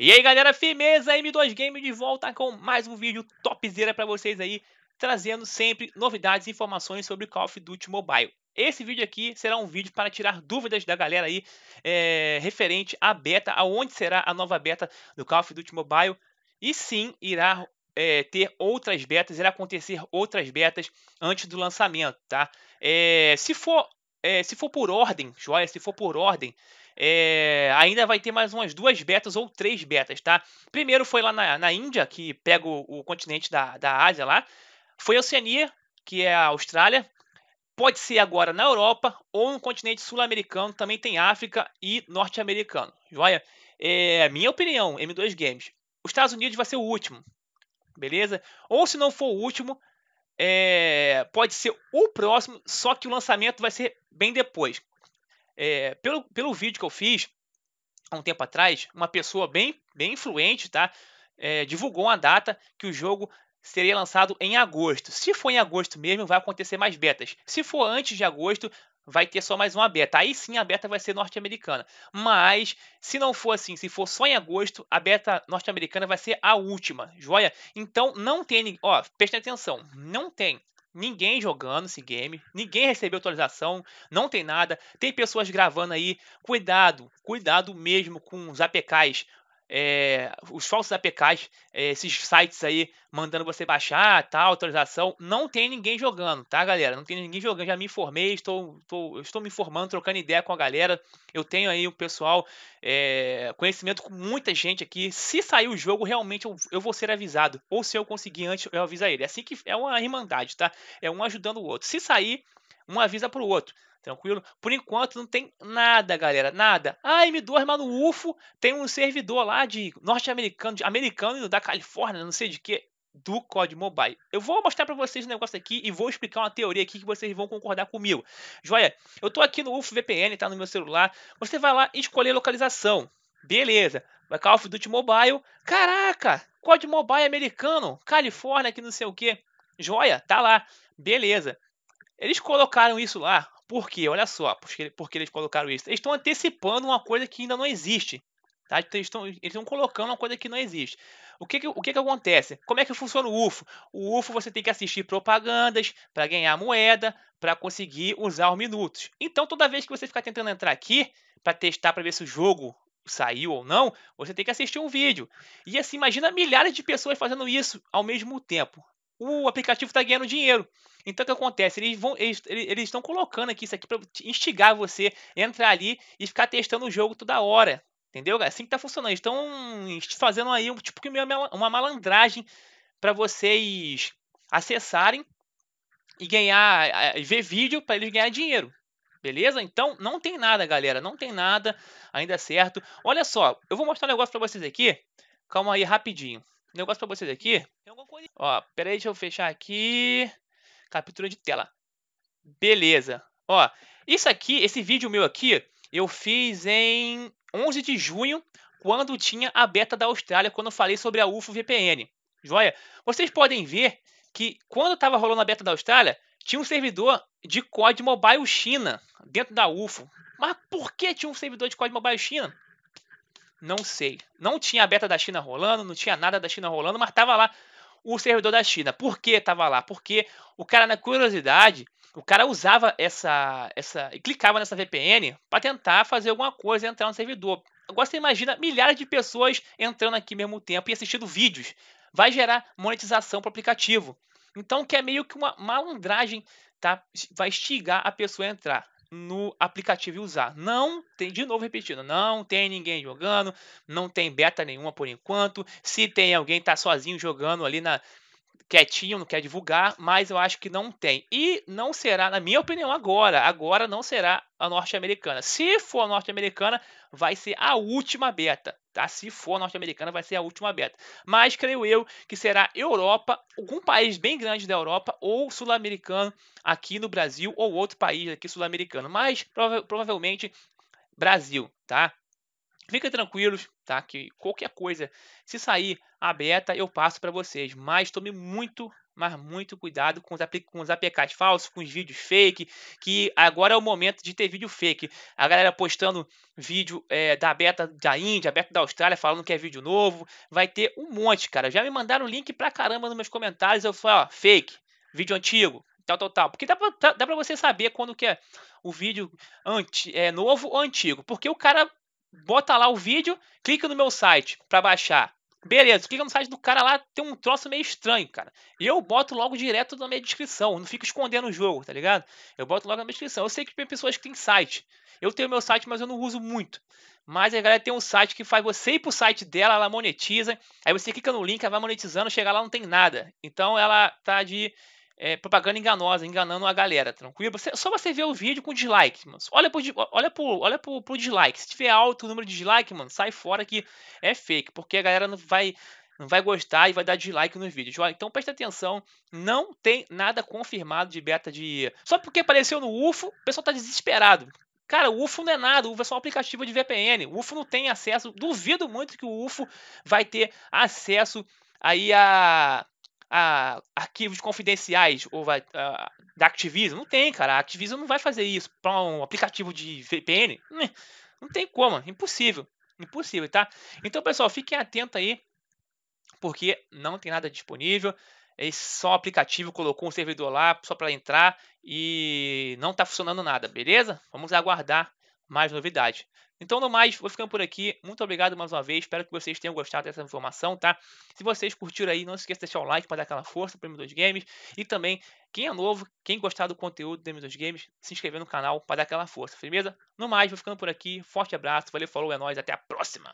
E aí galera, firmeza M2 Game de volta com mais um vídeo topzera para vocês aí, trazendo sempre novidades e informações sobre Call of Duty Mobile. Esse vídeo aqui será um vídeo para tirar dúvidas da galera aí é, referente à beta, aonde será a nova beta do Call of Duty Mobile. E sim, irá é, ter outras betas, irá acontecer outras betas antes do lançamento, tá? É, se for é, se for por ordem, joia, se for por ordem, é, ainda vai ter mais umas duas betas ou três betas, tá? Primeiro foi lá na, na Índia, que pega o, o continente da, da Ásia lá. Foi a Oceania, que é a Austrália. Pode ser agora na Europa ou no continente sul-americano, também tem África e norte-americano. Joia? É, minha opinião, M2 Games. Os Estados Unidos vai ser o último, beleza? Ou se não for o último, é, pode ser o próximo, só que o lançamento vai ser bem depois. É, pelo, pelo vídeo que eu fiz há um tempo atrás, uma pessoa bem, bem influente tá? É, divulgou uma data que o jogo seria lançado em agosto. Se for em agosto mesmo, vai acontecer mais betas. Se for antes de agosto, vai ter só mais uma beta. Aí sim a beta vai ser norte-americana. Mas se não for assim, se for só em agosto, a beta norte-americana vai ser a última, joia? Então não tem, ó, preste atenção, não tem Ninguém jogando esse game, ninguém recebeu atualização, não tem nada. Tem pessoas gravando aí. Cuidado, cuidado mesmo com os APKs é, os falsos APKs, é, eh, esses sites aí mandando você baixar, tal, tá, autorização. Não tem ninguém jogando, tá, galera? Não tem ninguém jogando. Já me informei, estou, estou, estou me informando, trocando ideia com a galera. Eu tenho aí o pessoal, é, conhecimento com muita gente aqui. Se sair o jogo, realmente eu, eu, vou ser avisado. Ou se eu conseguir antes, eu aviso a ele. É assim que é uma irmandade, tá? É um ajudando o outro. Se sair, um avisa para o outro. Tranquilo? Por enquanto não tem nada, galera. Nada. Ah, M2, mas no UFO tem um servidor lá de norte-americano, americano da Califórnia, não sei de que, do COD Mobile. Eu vou mostrar para vocês um negócio aqui e vou explicar uma teoria aqui que vocês vão concordar comigo. Joia, eu tô aqui no UFO VPN, tá no meu celular. Você vai lá escolher localização. Beleza. Vai Call of Duty Mobile. Caraca, COD Mobile americano, Califórnia, que não sei o que. Joia, tá lá. Beleza. Eles colocaram isso lá. Por quê? Olha só, porque, porque eles colocaram isso. Eles estão antecipando uma coisa que ainda não existe. Tá? Eles estão eles estão colocando uma coisa que não existe. O que, que o que, que acontece? Como é que funciona o UFO? O UFO você tem que assistir propagandas para ganhar moeda, para conseguir usar os minutos. Então toda vez que você ficar tentando entrar aqui para testar para ver se o jogo saiu ou não, você tem que assistir um vídeo. E assim, imagina milhares de pessoas fazendo isso ao mesmo tempo o aplicativo está ganhando dinheiro. Então o que acontece? Eles eles, eles estão colocando aqui isso aqui para instigar você entrar ali e ficar testando o jogo toda hora, entendeu? É assim que está funcionando. Eles estão fazendo aí um tipo que uma malandragem para vocês acessarem e ganhar, ver vídeo para eles ganhar dinheiro. Beleza? Então, não tem nada, galera. Não tem nada ainda certo. Olha só, eu vou mostrar um negócio para vocês aqui. Calma aí, rapidinho negócio para vocês aqui. Uhum. Ó, pera aí, deixa eu fechar aqui. Captura de tela. Beleza. Ó, isso aqui, esse vídeo meu aqui, eu fiz em 11 de junho, quando tinha a beta da Austrália, quando eu falei sobre a UFO VPN. Joia? Vocês podem ver que quando estava rolando a beta da Austrália, tinha um servidor de COD Mobile China dentro da UFO. Mas por que tinha um servidor de COD Mobile China? Não sei. Não tinha a beta da China rolando, não tinha nada da China rolando, mas estava lá o servidor da China. Por que estava lá? Porque o cara, na curiosidade, o cara usava essa. essa e clicava nessa VPN para tentar fazer alguma coisa e entrar no servidor. Agora você imagina milhares de pessoas entrando aqui ao mesmo tempo e assistindo vídeos. Vai gerar monetização para o aplicativo. Então, que é meio que uma malandragem, tá? Vai instigar a pessoa a entrar no aplicativo e usar. Não tem, de novo repetindo, não tem ninguém jogando, não tem beta nenhuma por enquanto. Se tem alguém, tá sozinho jogando ali na, quietinho, não quer divulgar, mas eu acho que não tem. E não será, na minha opinião, agora. Agora não será a norte-americana. Se for a norte-americana, vai ser a última beta. Tá? Se for a norte-americana, vai ser a última beta. Mas creio eu que será Europa, algum país bem grande da Europa, ou sul-americano aqui no Brasil, ou outro país aqui sul-americano. Mas prova provavelmente Brasil, tá? Fiquem tranquilos, tá? Que qualquer coisa, se sair a beta, eu passo para vocês. Mas tome muito, mas muito cuidado com os, com os APKs falsos, com os vídeos fake, que agora é o momento de ter vídeo fake. A galera postando vídeo é, da beta da Índia, beta da Austrália, falando que é vídeo novo. Vai ter um monte, cara. Já me mandaram link pra caramba nos meus comentários. Eu falei, ó, fake, vídeo antigo, tal, tal, tal. Porque dá pra, dá pra você saber quando que é o vídeo anti, é, novo ou antigo. Porque o cara bota lá o vídeo, clica no meu site para baixar. Beleza, clica no site do cara lá, tem um troço meio estranho, cara. Eu boto logo direto na minha descrição, não fico escondendo o jogo, tá ligado? Eu boto logo na minha descrição. Eu sei que tem pessoas que têm site. Eu tenho meu site, mas eu não uso muito. Mas a galera tem um site que faz você ir pro site dela, ela monetiza. Aí você clica no link, ela vai monetizando, chega lá não tem nada. Então ela tá de é, propaganda enganosa, enganando a galera, tranquilo? Você, só você ver o vídeo com dislike, mano. Olha pro, olha pro, olha pro, pro dislike. Se tiver alto o número de dislike, mano, sai fora que é fake, porque a galera não vai não vai gostar e vai dar dislike nos vídeos. Então presta atenção, não tem nada confirmado de beta de. Só porque apareceu no UFO, o pessoal tá desesperado. Cara, o UFO não é nada, o UFO é só um aplicativo de VPN. O UFO não tem acesso, duvido muito que o UFO vai ter acesso aí a ah, arquivos confidenciais ou vai, ah, da Activision? Não tem, cara. A Activision não vai fazer isso para um aplicativo de VPN. Hum, não tem como, impossível. Impossível, tá? Então, pessoal, fiquem atentos aí, porque não tem nada disponível. É só um aplicativo, colocou um servidor lá só para entrar e não está funcionando nada, beleza? Vamos aguardar mais novidades. Então, no mais, vou ficando por aqui. Muito obrigado mais uma vez. Espero que vocês tenham gostado dessa informação, tá? Se vocês curtiram aí, não se esqueça de deixar o like para dar aquela força para M2 Games. E também, quem é novo, quem gostar do conteúdo do M2 Games, se inscrever no canal para dar aquela força, firmeza? No mais, vou ficando por aqui. Forte abraço, valeu, falou, é nóis, até a próxima!